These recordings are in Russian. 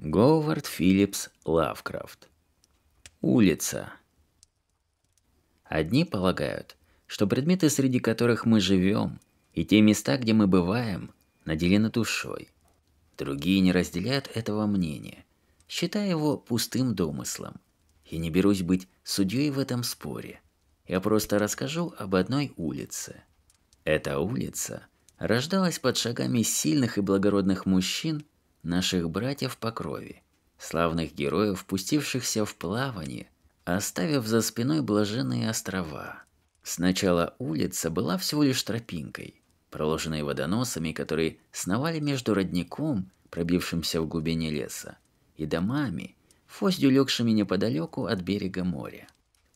Говард Филлипс Лавкрафт. Улица. Одни полагают, что предметы, среди которых мы живем, и те места, где мы бываем, наделены душой. Другие не разделяют этого мнения, считая его пустым домыслом. Я не берусь быть судьей в этом споре. Я просто расскажу об одной улице. Эта улица рождалась под шагами сильных и благородных мужчин – наших братьев по крови, славных героев, пустившихся в плавание, оставив за спиной блаженные острова. Сначала улица была всего лишь тропинкой, проложенной водоносами, которые сновали между родником, пробившимся в глубине леса, и домами, фоздью легшими неподалеку от берега моря.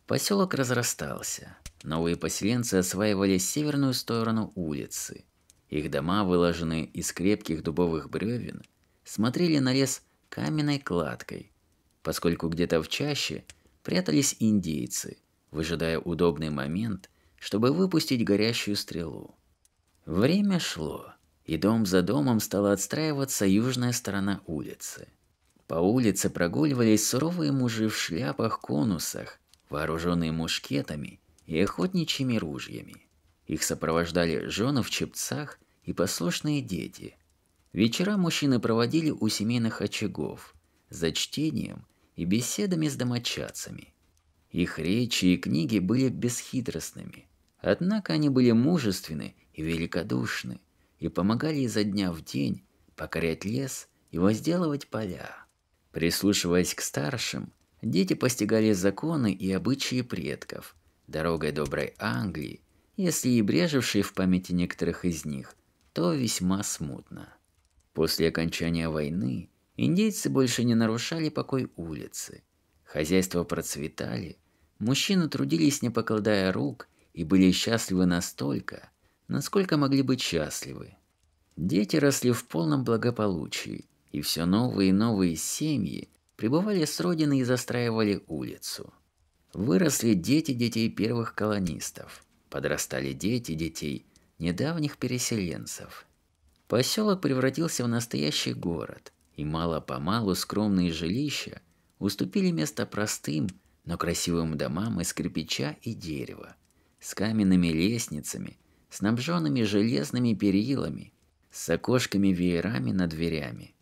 Поселок разрастался. Новые поселенцы осваивали северную сторону улицы. Их дома выложены из крепких дубовых бревен смотрели на лес каменной кладкой, поскольку где-то в чаще прятались индейцы, выжидая удобный момент, чтобы выпустить горящую стрелу. Время шло, и дом за домом стала отстраиваться южная сторона улицы. По улице прогуливались суровые мужи в шляпах-конусах, вооруженные мушкетами и охотничьими ружьями. Их сопровождали жены в чепцах и послушные дети, Вечера мужчины проводили у семейных очагов, за чтением и беседами с домочадцами. Их речи и книги были бесхитростными, однако они были мужественны и великодушны, и помогали изо дня в день покорять лес и возделывать поля. Прислушиваясь к старшим, дети постигали законы и обычаи предков, дорогой доброй Англии, если и брежевшие в памяти некоторых из них, то весьма смутно. После окончания войны индейцы больше не нарушали покой улицы. Хозяйства процветали, мужчины трудились не покладая рук и были счастливы настолько, насколько могли быть счастливы. Дети росли в полном благополучии, и все новые и новые семьи прибывали с родины и застраивали улицу. Выросли дети детей первых колонистов, подрастали дети детей недавних переселенцев – Поселок превратился в настоящий город, и мало-помалу скромные жилища уступили место простым, но красивым домам из кирпича и дерева, с каменными лестницами, снабженными железными перилами, с окошками-веерами над дверями.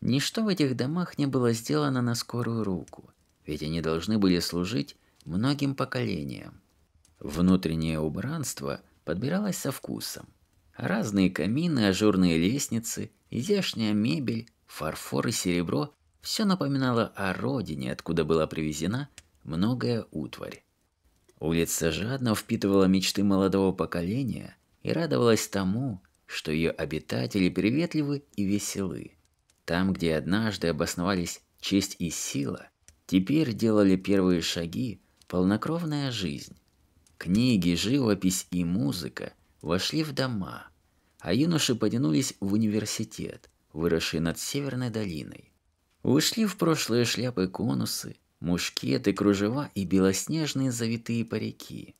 Ничто в этих домах не было сделано на скорую руку, ведь они должны были служить многим поколениям. Внутреннее убранство подбиралось со вкусом – Разные камины, ажурные лестницы, изящная мебель, фарфор и серебро – все напоминало о родине, откуда была привезена многое утварь. Улица жадно впитывала мечты молодого поколения и радовалась тому, что ее обитатели приветливы и веселы. Там, где однажды обосновались честь и сила, теперь делали первые шаги полнокровная жизнь. Книги, живопись и музыка вошли в дома, а юноши потянулись в университет, выросший над Северной долиной. Ушли в прошлые шляпы конусы, мушкеты, кружева и белоснежные завитые парики.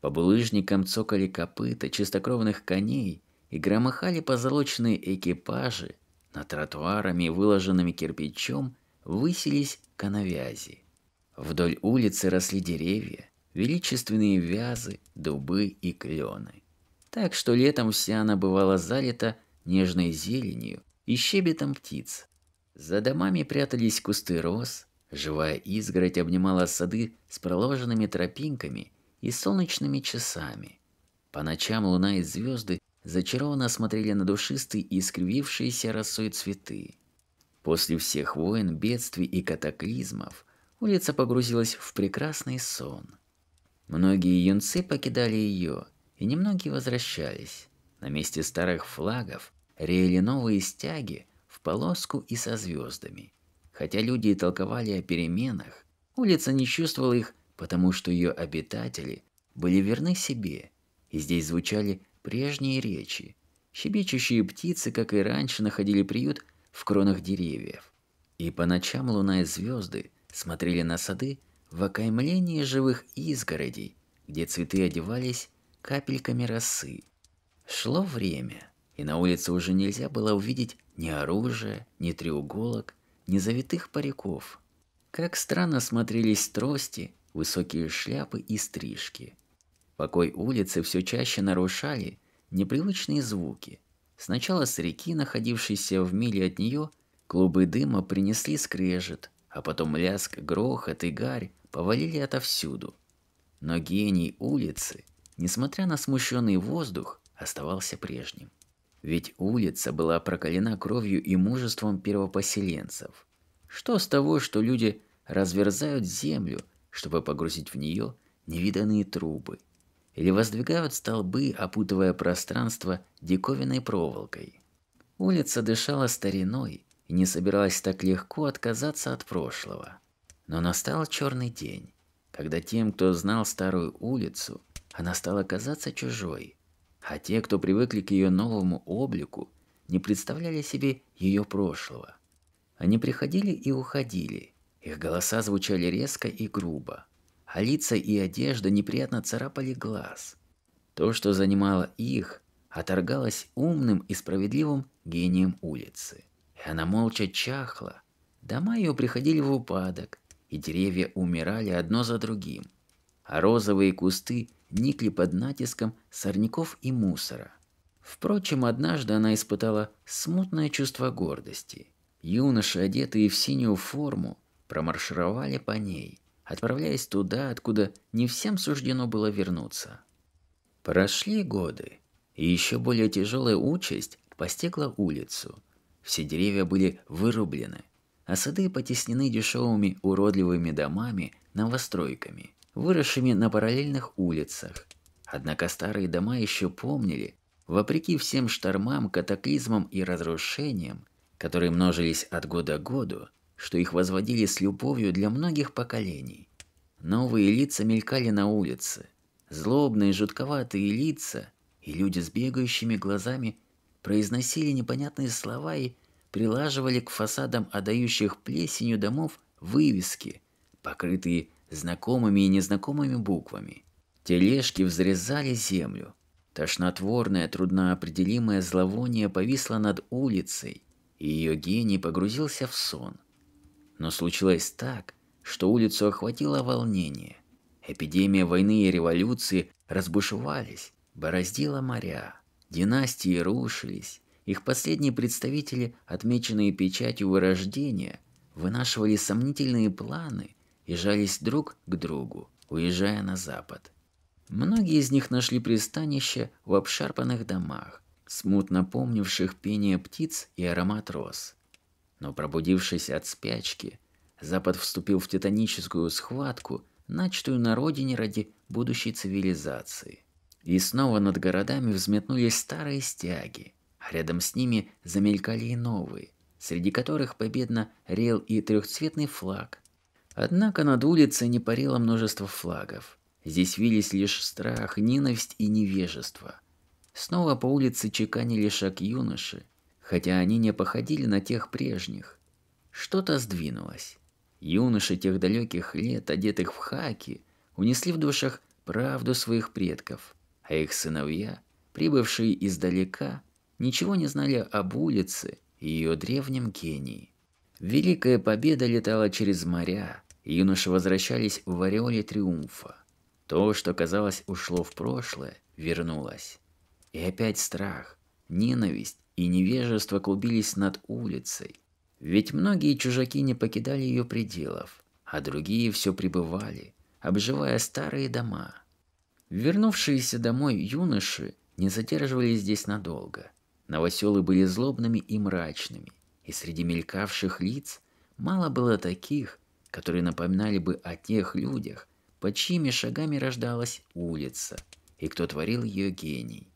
По булыжникам цокали копыта чистокровных коней и громыхали позолоченные экипажи, над тротуарами, выложенными кирпичом, высились коновязи. Вдоль улицы росли деревья, величественные вязы, дубы и клены так что летом вся она бывала залита нежной зеленью и щебетом птиц. За домами прятались кусты роз, живая изгородь обнимала сады с проложенными тропинками и солнечными часами. По ночам луна и звезды зачарованно смотрели на душистые и искривившиеся росой цветы. После всех войн, бедствий и катаклизмов улица погрузилась в прекрасный сон. Многие юнцы покидали ее, и немногие возвращались. На месте старых флагов реяли новые стяги в полоску и со звездами. Хотя люди и толковали о переменах, улица не чувствовала их, потому что ее обитатели были верны себе, и здесь звучали прежние речи. Щебечущие птицы, как и раньше, находили приют в кронах деревьев. И по ночам луна и звезды смотрели на сады в окаймлении живых изгородей, где цветы одевались капельками росы. Шло время, и на улице уже нельзя было увидеть ни оружия, ни треуголок, ни завитых париков. Как странно смотрелись трости, высокие шляпы и стрижки. Покой улицы все чаще нарушали непривычные звуки. Сначала с реки, находившейся в миле от нее, клубы дыма принесли скрежет, а потом лязг, грохот и гарь повалили отовсюду. Но гений улицы несмотря на смущенный воздух, оставался прежним. Ведь улица была прокалена кровью и мужеством первопоселенцев. Что с того, что люди разверзают землю, чтобы погрузить в нее невиданные трубы, или воздвигают столбы, опутывая пространство диковинной проволокой. Улица дышала стариной и не собиралась так легко отказаться от прошлого. Но настал черный день, когда тем, кто знал старую улицу, она стала казаться чужой, а те, кто привыкли к ее новому облику, не представляли себе ее прошлого. Они приходили и уходили, их голоса звучали резко и грубо, а лица и одежда неприятно царапали глаз. То, что занимало их, оторгалось умным и справедливым гением улицы. И она молча чахла, дома ее приходили в упадок, и деревья умирали одно за другим, а розовые кусты – никли под натиском сорняков и мусора. Впрочем, однажды она испытала смутное чувство гордости. Юноши, одетые в синюю форму, промаршировали по ней, отправляясь туда, откуда не всем суждено было вернуться. Прошли годы, и еще более тяжелая участь постигла улицу. Все деревья были вырублены, а сады потеснены дешевыми уродливыми домами новостройками – выросшими на параллельных улицах. Однако старые дома еще помнили, вопреки всем штормам, катаклизмам и разрушениям, которые множились от года к году, что их возводили с любовью для многих поколений. Новые лица мелькали на улице, злобные, жутковатые лица, и люди с бегающими глазами произносили непонятные слова и прилаживали к фасадам отдающих плесенью домов вывески, покрытые знакомыми и незнакомыми буквами. Тележки взрезали землю. Тошнотворное, трудноопределимое зловоние повисло над улицей, и ее гений погрузился в сон. Но случилось так, что улицу охватило волнение. Эпидемия войны и революции разбушевались, бороздила моря. Династии рушились, их последние представители, отмеченные печатью вырождения, вынашивали сомнительные планы – и жались друг к другу, уезжая на запад. Многие из них нашли пристанище в обшарпанных домах, смутно помнивших пение птиц и аромат роз. Но пробудившись от спячки, Запад вступил в титаническую схватку, начатую на родине ради будущей цивилизации. И снова над городами взметнулись старые стяги, а рядом с ними замелькали и новые, среди которых победно рел и трехцветный флаг, Однако над улицей не парило множество флагов. Здесь вились лишь страх, ненависть и невежество. Снова по улице чеканили шаг юноши, хотя они не походили на тех прежних. Что-то сдвинулось. Юноши тех далеких лет, одетых в хаки, унесли в душах правду своих предков, а их сыновья, прибывшие издалека, ничего не знали об улице и ее древнем Кении. Великая победа летала через моря, Юноши возвращались в ореоле триумфа. То, что, казалось, ушло в прошлое, вернулось. И опять страх, ненависть и невежество клубились над улицей. Ведь многие чужаки не покидали ее пределов, а другие все пребывали, обживая старые дома. Вернувшиеся домой юноши не задерживались здесь надолго. Новоселы были злобными и мрачными, и среди мелькавших лиц мало было таких, которые напоминали бы о тех людях, под чьими шагами рождалась улица, и кто творил ее гений.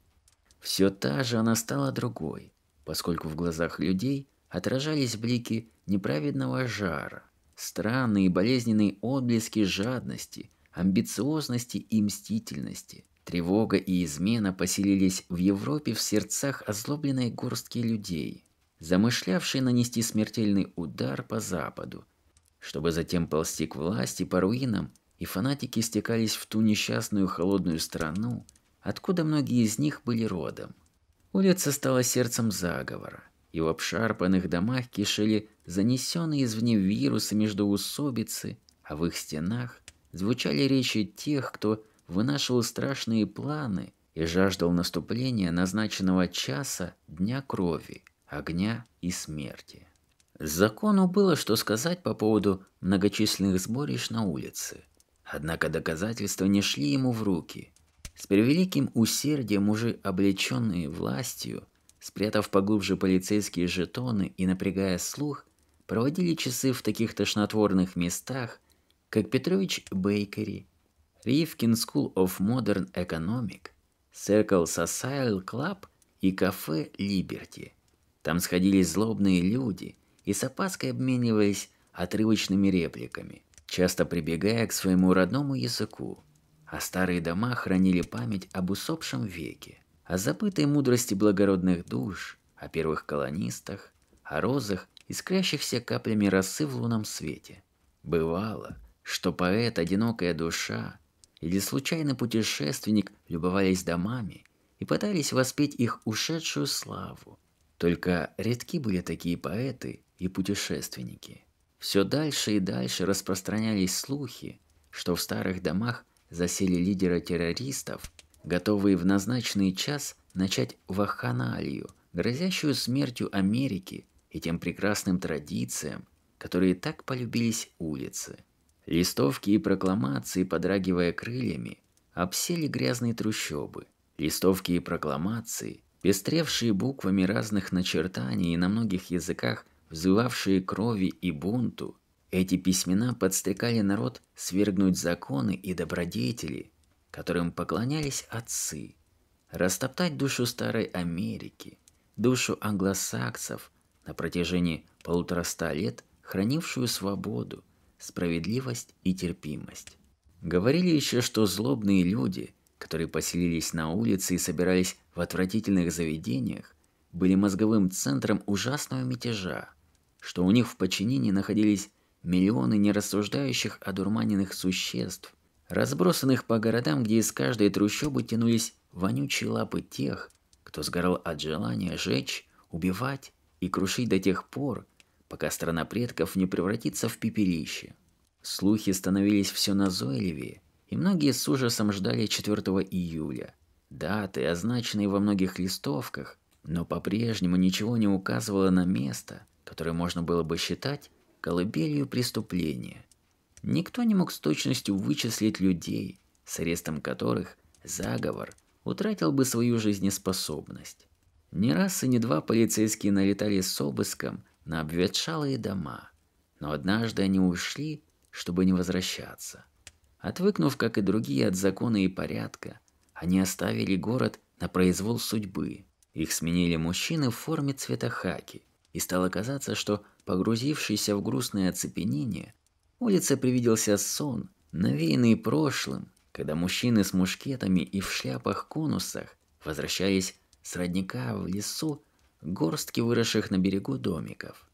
Все та же она стала другой, поскольку в глазах людей отражались блики неправедного жара, странные и болезненные отблески жадности, амбициозности и мстительности. Тревога и измена поселились в Европе в сердцах озлобленной горстки людей, замышлявшей нанести смертельный удар по Западу, чтобы затем ползти к власти по руинам, и фанатики стекались в ту несчастную холодную страну, откуда многие из них были родом. Улица стала сердцем заговора, и в обшарпанных домах кишели занесенные извне вирусы междоусобицы, а в их стенах звучали речи тех, кто вынашивал страшные планы и жаждал наступления назначенного часа дня крови, огня и смерти. Закону было что сказать по поводу многочисленных сборищ на улице. Однако доказательства не шли ему в руки. С превеликим усердием мужи, облеченные властью, спрятав поглубже полицейские жетоны и напрягая слух, проводили часы в таких тошнотворных местах, как Петрович Бейкери, Ривкин School of Modern Economic, Circle Social Club и кафе Liberty. Там сходились злобные люди – и с опаской обмениваясь отрывочными репликами, часто прибегая к своему родному языку. А старые дома хранили память об усопшем веке, о забытой мудрости благородных душ, о первых колонистах, о розах, искрящихся каплями росы в лунном свете. Бывало, что поэт, одинокая душа или случайный путешественник любовались домами и пытались воспеть их ушедшую славу. Только редки были такие поэты, и путешественники. Все дальше и дальше распространялись слухи, что в старых домах засели лидера террористов, готовые в назначенный час начать вахханалию, грозящую смертью Америки и тем прекрасным традициям, которые так полюбились улицы. Листовки и прокламации, подрагивая крыльями, обсели грязные трущобы. Листовки и прокламации, пестревшие буквами разных начертаний и на многих языках – взывавшие крови и бунту, эти письмена подстрекали народ свергнуть законы и добродетели, которым поклонялись отцы, растоптать душу старой Америки, душу англосаксов на протяжении полутораста лет, хранившую свободу, справедливость и терпимость. Говорили еще, что злобные люди, которые поселились на улице и собирались в отвратительных заведениях, были мозговым центром ужасного мятежа, что у них в подчинении находились миллионы нерассуждающих одурманенных существ, разбросанных по городам, где из каждой трущобы тянулись вонючие лапы тех, кто сгорал от желания жечь, убивать и крушить до тех пор, пока страна предков не превратится в пепелище. Слухи становились все назойливее, и многие с ужасом ждали 4 июля. Даты, означенные во многих листовках, но по-прежнему ничего не указывало на место, которое можно было бы считать колыбелью преступления. Никто не мог с точностью вычислить людей, с арестом которых заговор утратил бы свою жизнеспособность. Не раз и не два полицейские налетали с обыском на обветшалые дома, но однажды они ушли, чтобы не возвращаться. Отвыкнув, как и другие, от закона и порядка, они оставили город на произвол судьбы. Их сменили мужчины в форме цвета хаки – и стало казаться, что, погрузившийся в грустное оцепенение, улице привиделся сон, навеянный прошлым, когда мужчины с мушкетами и в шляпах-конусах, возвращаясь с родника в лесу, горстки выросших на берегу домиков.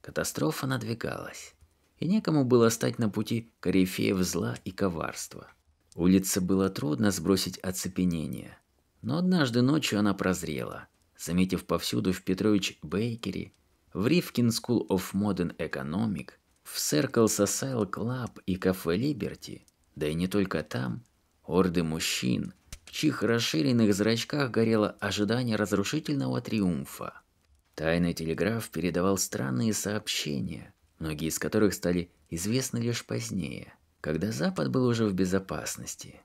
Катастрофа надвигалась, и некому было стать на пути корифеев зла и коварства. Улице было трудно сбросить оцепенение, но однажды ночью она прозрела – заметив повсюду в Петрович Бейкери, в Ривкин School of Modern Economic, в Circle Social Club и кафе Liberty, да и не только там, орды мужчин, в чьих расширенных зрачках горело ожидание разрушительного триумфа. Тайный телеграф передавал странные сообщения, многие из которых стали известны лишь позднее, когда Запад был уже в безопасности.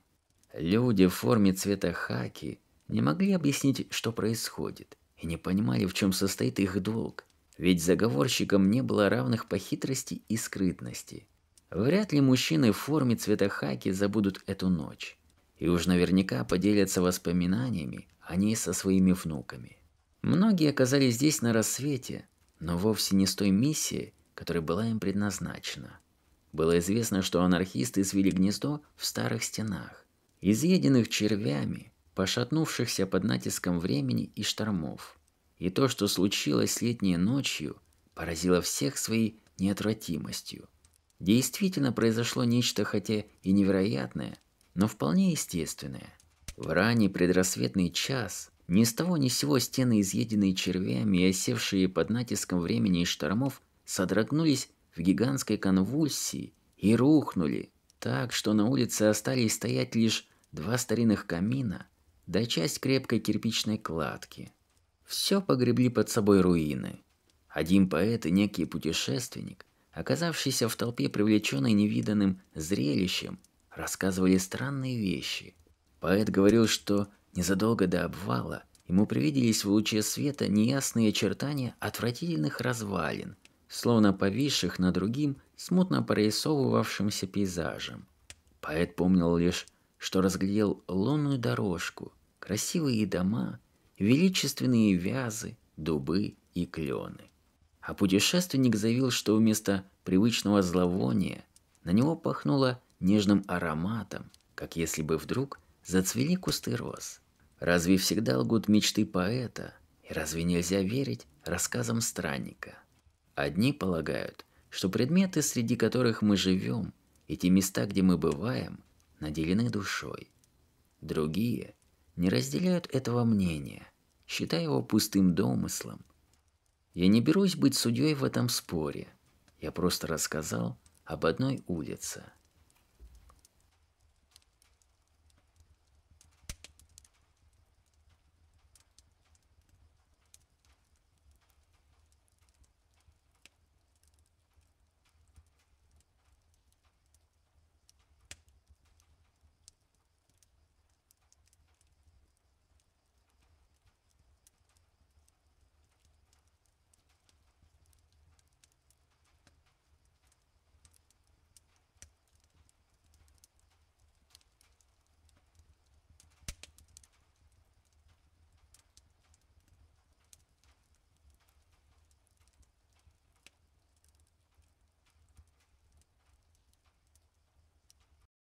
Люди в форме цвета хаки – не могли объяснить, что происходит, и не понимали, в чем состоит их долг. Ведь заговорщикам не было равных по хитрости и скрытности. Вряд ли мужчины в форме цвета хаки забудут эту ночь. И уж наверняка поделятся воспоминаниями о ней со своими внуками. Многие оказались здесь на рассвете, но вовсе не с той миссией, которая была им предназначена. Было известно, что анархисты свели гнездо в старых стенах, изъеденных червями, пошатнувшихся под натиском времени и штормов. И то, что случилось летней ночью, поразило всех своей неотвратимостью. Действительно произошло нечто, хотя и невероятное, но вполне естественное. В ранний предрассветный час ни с того ни с сего стены, изъеденные червями и осевшие под натиском времени и штормов, содрогнулись в гигантской конвульсии и рухнули, так что на улице остались стоять лишь два старинных камина, да часть крепкой кирпичной кладки. Все погребли под собой руины. Один поэт и некий путешественник, оказавшийся в толпе привлеченный невиданным зрелищем, рассказывали странные вещи. Поэт говорил, что незадолго до обвала ему привиделись в луче света неясные очертания отвратительных развалин, словно повисших на другим, смутно прорисовывавшимся пейзажем. Поэт помнил лишь, что разглядел лунную дорожку, красивые дома, величественные вязы, дубы и клены. А путешественник заявил, что вместо привычного зловония на него пахнуло нежным ароматом, как если бы вдруг зацвели кусты роз. Разве всегда лгут мечты поэта? И разве нельзя верить рассказам странника? Одни полагают, что предметы, среди которых мы живем, и те места, где мы бываем, наделены душой. Другие не разделяют этого мнения, считая его пустым домыслом. Я не берусь быть судьей в этом споре. Я просто рассказал об одной улице –